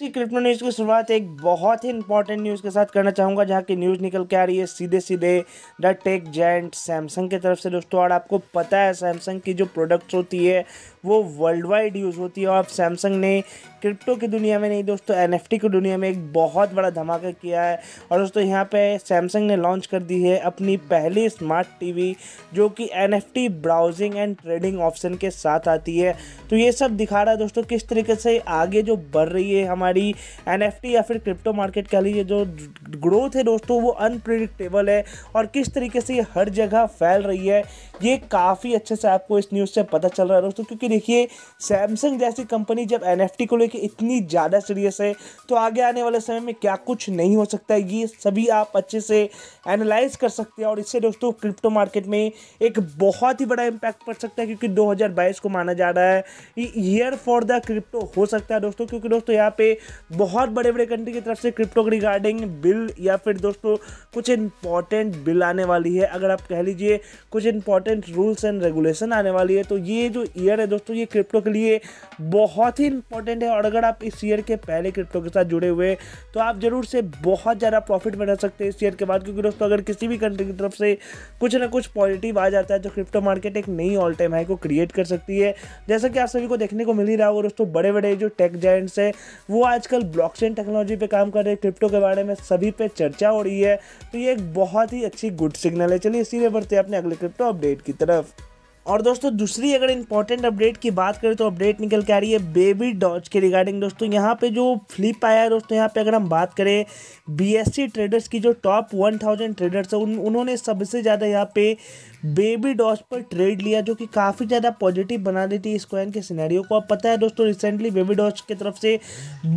की crypto news की शुरुआत एक बहुत ही इंपॉर्टेंट न्यूज़ के साथ करना चाहूँगा जहाँ की न्यूज़ निकल के आ रही है सीधे सीधे द टेक जैंट सैमसंग की तरफ से दोस्तों और आपको पता है सैमसंग की जो प्रोडक्ट्स होती है वो वर्ल्ड वाइड यूज़ होती है और सैमसंग ने क्रिप्टो की दुनिया में नहीं दोस्तों एन की दुनिया में एक बहुत बड़ा धमाका किया है और दोस्तों यहाँ पर सैमसंग ने लॉन्च कर दी है अपनी पहली स्मार्ट टीवी जो कि an browsing and trading option के साथ आती है तो ये सब दिखा रहा है दोस्तों किस तरीके से आगे जो बढ़ रही है हमारी एन या फिर क्रिप्टो मार्केट कह लीजिए जो ग्रोथ है दोस्तों वो अनप्रिडिक्टेबल है और किस तरीके से ये हर जगह फैल रही है ये काफ़ी अच्छे से आपको इस न्यूज़ से पता चल रहा है दोस्तों क्योंकि देखिए सैमसंग जैसी कंपनी जब एन को लेकर लेके इतनी ज़्यादा सीरियस है तो आगे आने वाले समय में क्या कुछ नहीं हो सकता है ये सभी आप अच्छे से एनालाइज कर सकते हैं और इससे दोस्तों क्रिप्टो मार्केट में एक बहुत ही बड़ा इम्पैक्ट पड़ सकता है क्योंकि दो को माना जा रहा है ईयर फॉर द क्रिप्टो हो सकता है दोस्तों क्योंकि दोस्तों यहाँ पे बहुत बड़े बड़े कंट्री की तरफ से क्रिप्टो के रिगार्डिंग बिल या फिर दोस्तों कुछ इंपॉर्टेंट बिल आने वाली है अगर आप कह लीजिए कुछ इंपॉर्टेंट रूल्स एंड रेगुलेशन आने वाली है तो ये जो ईयर है दोस्तों ये क्रिप्टो के लिए बहुत ही इंपॉर्टेंट है और और अगर आप इस ईयर के पहले क्रिप्टो के साथ जुड़े हुए तो आप जरूर से बहुत ज़्यादा प्रॉफिट में सकते हैं इस ईयर के बाद क्योंकि दोस्तों अगर किसी भी कंट्री की तरफ से कुछ ना कुछ पॉजिटिव आ जाता है तो क्रिप्टो मार्केट एक नई ऑल टाइम हाई को क्रिएट कर सकती है जैसा कि आप सभी को देखने को मिल ही रहा हो दोस्तों बड़े बड़े जो टेक जैंट्स हैं वो आजकल ब्लॉकचेन टेक्नोलॉजी पे काम कर रहे हैं क्रिप्टो के बारे में सभी पे चर्चा हो रही है तो ये एक बहुत ही अच्छी गुड सिग्नल है चलिए इसीलिए बढ़ते हैं अपने अगले क्रिप्टो अपडेट की तरफ और दोस्तों दूसरी अगर इंपॉर्टेंट अपडेट की बात करें तो अपडेट निकल के आ रही है बेबी डॉज के रिगार्डिंग दोस्तों यहाँ पे जो फ्लिप आया है दोस्तों यहाँ पे अगर हम बात करें बीएससी ट्रेडर्स की जो टॉप 1000 ट्रेडर्स हैं उन, उन्होंने सबसे ज़्यादा यहाँ पे बेबी डॉस पर ट्रेड लिया जो कि काफ़ी ज़्यादा पॉजिटिव बना देती है इस कॉइन के सिनेरियो को अब पता है दोस्तों रिसेंटली बेबी डॉस की तरफ से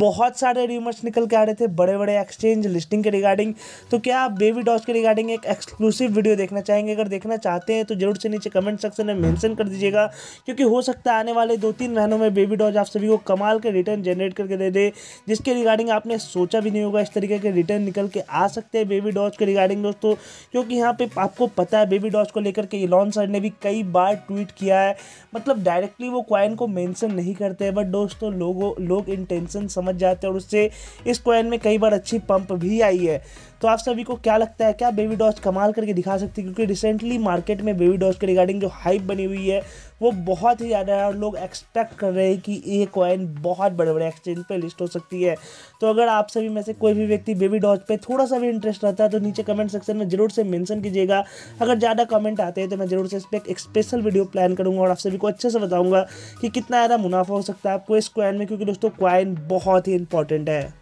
बहुत सारे रिमर्स निकल के आ रहे थे बड़े बड़े एक्सचेंज लिस्टिंग के रिगार्डिंग तो क्या आप बेबी डॉस के रिगार्डिंग एक एक्सक्लूसिव वीडियो देखना चाहेंगे अगर देखना चाहते हैं तो जरूर से नीचे कमेंट सेक्शन में मैंसन कर दीजिएगा क्योंकि हो सकता है आने वाले दो तीन महीनों में बेबी डॉज आप सभी को कमाल के रिटर्न जनरेट करके दे दे जिसके रिगार्डिंग आपने सोचा भी नहीं होगा इस तरीके के रिटर्न निकल के आ सकते हैं बेबी डॉज के रिगार्डिंग दोस्तों क्योंकि यहाँ पे आपको पता है बेबी डॉज को लेकर लेकर के इलॉन सर ने भी कई बार ट्वीट किया है मतलब डायरेक्टली वो क्वाइन को मेंशन नहीं करते बट दोस्तों लोगों लोग इंटेंशन समझ जाते हैं और उससे इस क्वाइन में कई बार अच्छी पंप भी आई है तो आप सभी को क्या लगता है क्या बेबी डॉज कमाल करके दिखा सकती है क्योंकि रिसेंटली मार्केट में बेबी डॉज के रिगार्डिंग जो हाइप बनी हुई है वो बहुत ही ज़्यादा है और लोग एक्सपेक्ट कर रहे हैं कि ये कॉइन बहुत बड़े बड़े एक्सचेंज पर लिस्ट हो सकती है तो अगर आप सभी में से कोई भी व्यक्ति बेबी डॉज पे थोड़ा सा भी इंटरेस्ट रहता है तो नीचे कमेंट सेक्शन में जरूर से मेंशन कीजिएगा अगर ज़्यादा कमेंट आते हैं तो मैं जरूर से इस पर एक स्पेशल वीडियो प्लान करूँगा और आप सभी को अच्छे से बताऊँगा कि कितना ज़्यादा मुनाफा हो सकता है आपको इस कॉइन में क्योंकि दोस्तों कॉइन बहुत ही इंपॉर्टेंट है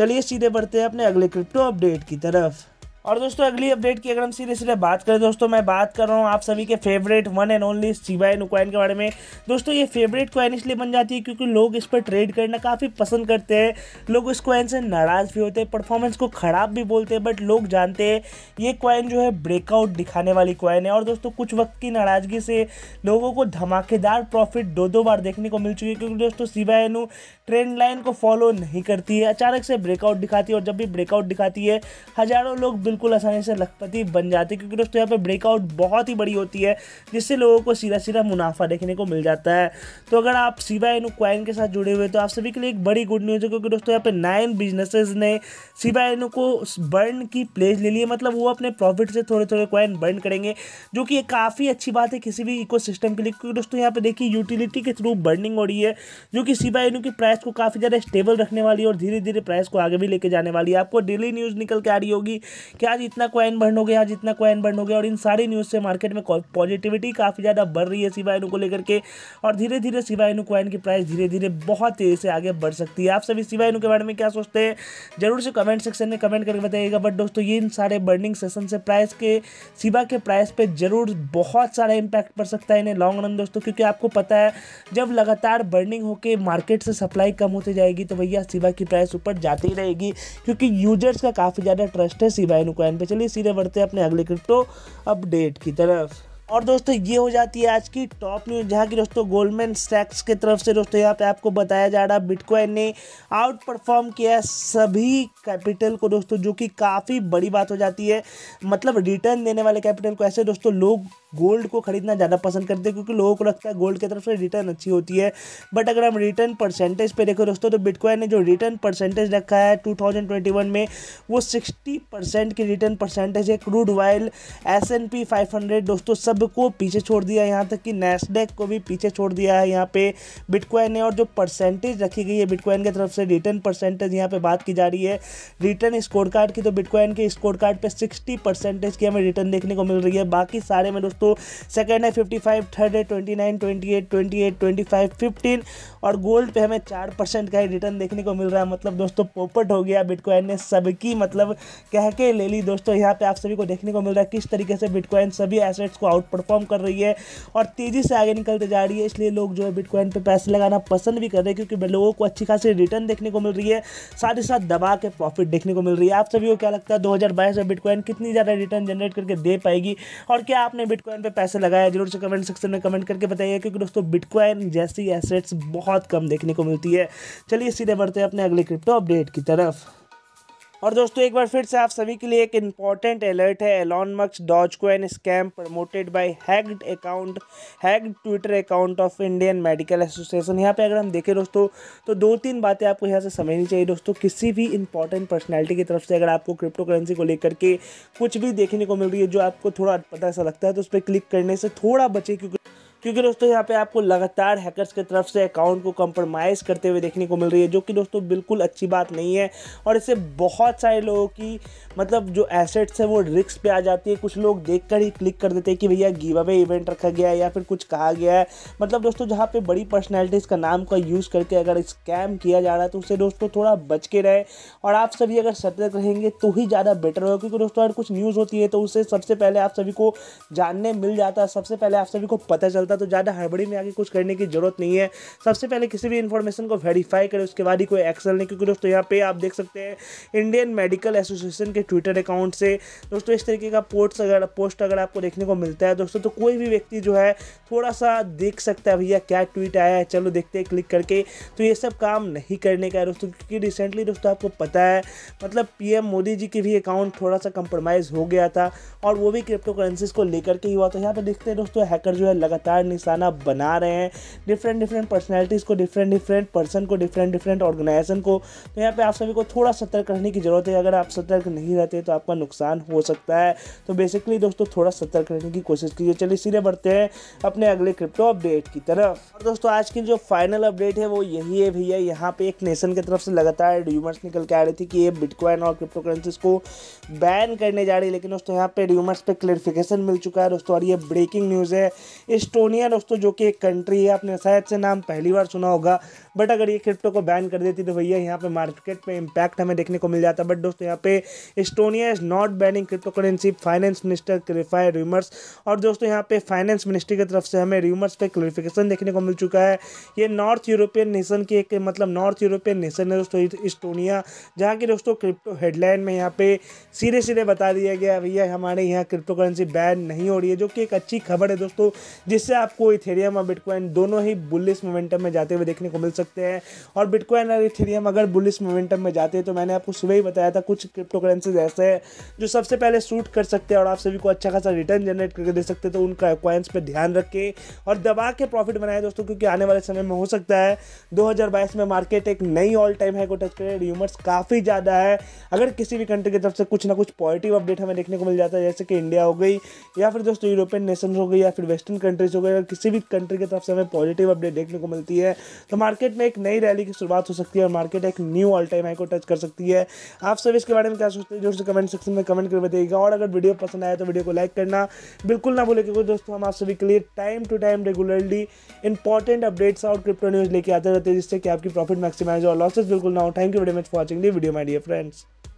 चलिए सीधे बढ़ते हैं अपने अगले क्रिप्टो अपडेट की तरफ और दोस्तों अगली अपडेट की अगर हम सीधे सीधे बात करें दोस्तों मैं बात कर रहा हूँ आप सभी के favourite one and only C Y coin के बारे में दोस्तों ये फेवरेट कॉइन इसलिए बन जाती है क्योंकि लोग इस पर ट्रेड करना काफ़ी पसंद करते हैं लोग इस कॉइन से नाराज़ भी होते हैं परफॉर्मेंस को ख़राब भी बोलते हैं बट लोग जानते हैं ये कॉइन जो है ब्रेकआउट दिखाने वाली कॉइन है और दोस्तों कुछ वक्त की नाराज़गी से लोगों को धमाकेदार प्रॉफिट दो दो बार देखने को मिल चुकी है क्योंकि दोस्तों सीवाइन ट्रेंड लाइन को फॉलो नहीं करती है अचानक से ब्रेकआउट दिखाती है और जब भी ब्रेकआउट दिखाती है हज़ारों लोग बिल्कुल आसानी से लखपति बन जाते हैं क्योंकि दोस्तों यहाँ पर ब्रेकआउट बहुत ही बड़ी होती है जिससे लोगों को सीधा सीधा मुनाफा देखने को मिल जाता है तो अगर आप सीबा एनु क्वाइन के साथ जुड़े हुए तो आप सभी के लिए एक बड़ी गुड न्यूज़ है क्योंकि दोस्तों यहाँ पे नाइन बिजनेसेस ने सीबा एनु को बर्न की प्लेस ले ली है मतलब वो अपने प्रॉफिट से थोड़े थोड़े क्वाइन बर्न करेंगे जो कि काफ़ी अच्छी बात है किसी भी इको के लिए क्योंकि दोस्तों यहाँ पर देखिए यूटिलिटी के थ्रू बर्निंग हो रही है जो कि सीबा एनु की प्राइस को काफ़ी ज़्यादा स्टेबल रखने वाली है और धीरे धीरे प्राइस को आगे भी लेके जाने वाली है आपको डेली न्यूज़ निकल के आ रही होगी कि आज इतना क्वाइन बर्न हो गया आज इतना क्वाइन बर्न हो गया और इन सारी न्यूज़ से मार्केट में पॉजिटिविटी काफ़ी ज़्यादा बढ़ रही है सिवायनु को लेकर के और धीरे धीरे सिवायनु कॉइन की प्राइस धीरे धीरे बहुत तेज़ी से आगे बढ़ सकती है आप सभी सिवायनु के बारे में क्या सोचते हैं जरूर से कमेंट सेक्शन में कमेंट करके बताइएगा बट दोस्तों ये इन सारे बर्निंग सेशन से प्राइस के सिवा के प्राइस पर जरूर बहुत सारा इम्पैक्ट पड़ सकता है इन्हें लॉन्ग रन दोस्तों क्योंकि आपको पता है जब लगातार बर्निंग होकर मार्केट से सप्लाई कम होती जाएगी तो भैया सिवा की प्राइस ऊपर जाती ही रहेगी क्योंकि यूजर्स का काफ़ी ज़्यादा ट्रस्ट है सिवायनु मेनू कॉइन पे चलिए सीधे बढ़ते हैं अपने अगले क्रिप्टो अपडेट की तरफ और दोस्तों ये हो जाती है आज की टॉप न्यूज जहाँ की दोस्तों गोल्डमैन सैक्स के तरफ से दोस्तों यहाँ पे आपको बताया जा रहा है बिटकॉइन ने आउट परफॉर्म किया सभी कैपिटल को दोस्तों जो कि काफ़ी बड़ी बात हो जाती है मतलब रिटर्न देने वाले कैपिटल को ऐसे दोस्तों लोग गोल्ड को खरीदना ज़्यादा पसंद करते हैं क्योंकि लोगों को लगता है गोल्ड की तरफ से रिटर्न अच्छी होती है बट अगर हम रिटर्न परसेंटेज पे देखो दोस्तों तो बिटकॉइन ने जो रिटर्न परसेंटेज रखा है 2021 में वो 60 परसेंट की रिटर्न परसेंटेज है crude while S N P दोस्तों सबको पीछे छोड़ दिया है यहाँ तक कि नेशडेक को भी पीछे छोड़ दिया है यहाँ पे बिटकॉइन ने और जो परसेंटेज रखी गई है बिटकॉइन की तरफ से रिटर्न परसेंटेज यहाँ पर बात की जा रही है रिटर्न स्कोर कार्ड की तो बिटकॉइन के स्कोर कार्ड पर सिक्सटी परसेंटेज की हमें रिटर्न देखने को मिल रही है बाकी सारे में दोस्तों दोस्तों सेकेंड है फिफ्टी फाइव थर्ड है twenty nine twenty eight twenty eight twenty five fifteen और गोल्ड पे हमें चार परसेंट का ही रिटर्न देखने को मिल रहा है मतलब दोस्तों पोपट हो गया बिटकॉइन ने सबकी मतलब कह के ले ली दोस्तों यहाँ पे आप सभी को देखने को मिल रहा है किस तरीके से बिटकॉइन सभी एसेट्स को आउट परफॉर्म कर रही है और तेज़ी से आगे निकलते जा रही है इसलिए लोग जो है बिटकॉइन पर पैसे लगाना पसंद भी कर रहे हैं क्योंकि लोगों को अच्छी खासी रिटर्न देखने को मिल रही है साथ ही साथ दबा के प्रॉफिट देखने को मिल रही है आप सभी को क्या लगता है दो में बिटकॉइन कितनी ज़्यादा रिटर्न जनरेट करके दे पाएगी और क्या आपने बिटकॉइन बिटकॉइन पे पैसे लगाया जरूर से कमेंट सेक्शन में कमेंट करके बताइए क्योंकि दोस्तों बिटकॉइन जैसी एसेट्स बहुत कम देखने को मिलती है चलिए सीधे बढ़ते हैं अपने अगले क्रिप्टो अपडेट की तरफ और दोस्तों एक बार फिर से आप सभी के लिए एक इम्पॉर्टेंट अलर्ट है एलॉन मक्स doge coin scam promoted by hacked account hacked Twitter account of Indian Medical Association यहाँ पे अगर हम देखें दोस्तों तो दो तीन बातें आपको यहाँ से समझनी चाहिए दोस्तों किसी भी इंपॉर्टेंट पर्सनैलिटी की तरफ से अगर आपको क्रिप्टो करेंसी को लेकर के कुछ भी देखने को मिल रही है जो आपको थोड़ा पता सा लगता है तो उस पर क्लिक करने से थोड़ा बचे क्योंकि क्योंकि दोस्तों यहाँ पे आपको लगातार हैकर्स की तरफ से अकाउंट को कंप्रोमाइज़ करते हुए देखने को मिल रही है जो कि दोस्तों बिल्कुल अच्छी बात नहीं है और इससे बहुत सारे लोगों की मतलब जो एसेट्स है वो रिक्स पे आ जाती है कुछ लोग देख कर ही क्लिक कर देते हैं कि भैया गिव अवे इवेंट रखा गया है या फिर कुछ कहा गया है मतलब दोस्तों जहाँ पर बड़ी पर्सनैलिटीज़ का नाम का यूज़ करके अगर स्कैम किया जा रहा है तो उससे दोस्तों थोड़ा बच के रहे और आप सभी अगर सतर्क रहेंगे तो ही ज़्यादा बेटर होगा क्योंकि दोस्तों अगर कुछ न्यूज़ होती है तो उससे सबसे पहले आप सभी को जानने मिल जाता है सबसे पहले आप सभी को पता चलता पता तो ज़्यादा हड़बड़ी में आगे कुछ करने की ज़रूरत नहीं है सबसे पहले किसी भी इन्फॉर्मेशन को वेरीफाई करें उसके बाद ही कोई एक्शन लें क्योंकि दोस्तों यहाँ पे आप देख सकते हैं इंडियन मेडिकल एसोसिएशन के ट्विटर अकाउंट से दोस्तों इस तरीके का पोस्ट अगर पोस्ट अगर आपको देखने को मिलता है दोस्तों तो कोई भी व्यक्ति जो है थोड़ा सा देख सकता है भैया क्या ट्वीट आया है चलो देखते हैं क्लिक करके तो ये सब काम नहीं करने का है दोस्तों क्योंकि रिसेंटली दोस्तों आपको पता है मतलब पीएम मोदी जी की भी अकाउंट थोड़ा सा कंप्रोमाइज़ हो गया था और वो भी क्रिप्टो करेंसीज को लेकर के ही हुआ था यहाँ पर देखते हैं दोस्तों हैकर जो है लगातार निशान निशाना बना रहे हैं डिफरेंट डिफरेंट पर्सनैलिटीज़ को डिफरेंट डिफरेंट पर्सन को डिफरेंट डिफरेंट ऑर्गेनाइजेशन को तो यहाँ पर आप सभी को थोड़ा सतर्क रहने की ज़रूरत है अगर आप सतर्क नहीं रहते तो आपका नुकसान हो सकता है तो बेसिकली दोस्तों थोड़ा सतर्क रहने की कोशिश कीजिए चलिए सीधे बढ़ते हैं अपने अगले क्रिप्टो अपडेट की तरफ और दोस्तों आज की जो फाइनल अपडेट है वो यही है भैया यहाँ पे एक नेशन की तरफ से लगातार ड्यूमर्स निकल के आ रही थी कि ये बिटकॉइन और क्रिप्टो करेंसीज को बैन करने जा रही है लेकिन दोस्तों यहाँ पे ड्यूमर्स पे क्लेरिफिकेशन मिल चुका है दोस्तों और ये ब्रेकिंग न्यूज़ है स्टोन एस्टोनिया दोस्तों जो कि एक कंट्री है आपने शायद से नाम पहली बार सुना होगा बट अगर ये क्रिप्टो को बैन कर देती तो भैया यहाँ पे मार्केट में इम्पैक्ट हमें देखने को मिल जाता बट दोस्तों यहाँ पे Estonia is not banning crypto currency finance minister clarify rumours और दोस्तों यहाँ पे फाइनेंस मिनिस्ट्री की तरफ से हमें र्यूमर्स पे क्लरिफिकेशन देखने को मिल चुका है ये नॉर्थ यूरोपियन नेशन की एक मतलब नॉर्थ यूरोपियन नेशन है दोस्तों इस्टोनिया जहाँ की दोस्तों क्रिप्टो हेडलाइन में यहाँ पे सीधे सीधे बता दिया गया भैया हमारे यहाँ क्रिप्टो करेंसी बैन नहीं हो रही है जो कि एक अच्छी खबर है दोस्तों जिससे आपको इथेरियम और बिटकॉइन दोनों ही बुलिस मोमेंटम में जाते हुए देखने को मिल सकते सकते हैं और बिटकॉइन और इथेरियम अगर बुलिस मोमेंटम में जाते हैं तो मैंने आपको सुबह ही बताया था कुछ क्रिप्टो करेंसीज ऐसे हैं जो सबसे पहले सूट कर सकते हैं और आप सभी को अच्छा खासा रिटर्न जनरेट करके दे सकते हैं तो उनका कॉइन्स पर ध्यान रखें और दबा के प्रॉफिट बनाए दोस्तों क्योंकि आने वाले समय में हो सकता है दो में मार्केट एक नई ऑल टाइम है को टच र्यूमर्स काफ़ी ज़्यादा है अगर किसी भी कंट्री की तरफ से कुछ ना कुछ पॉजिटिव अपडेट हमें देखने को मिल जाता है जैसे कि इंडिया हो गई या फिर दोस्तों यूरोपियन नेशन हो गई या फिर वेस्टर्न कंट्रीज हो गई अगर किसी भी कंट्री की तरफ से हमें पॉजिटिव अपडेट देखने को मिलती है तो मार्केट मार्केट में एक नई रैली की शुरुआत हो सकती है और मार्केट एक न्यू ऑल टाइम हाई को टच कर सकती है आप सब इसके बारे में क्या सोचते हैं जो से कमेंट सेक्शन में कमेंट करके बताइएगा और अगर वीडियो पसंद आया तो वीडियो को लाइक करना बिल्कुल ना भूलें क्योंकि दोस्तों हम आप सभी के लिए time to time regularly important updates और क्रिप्टो न्यूज़ लेके आते रहते हैं जिससे कि आपकी प्रॉफिट मैक्सिमाइज और लॉसेस बिल्कुल ना हो thank you very much for watching the video my dear friends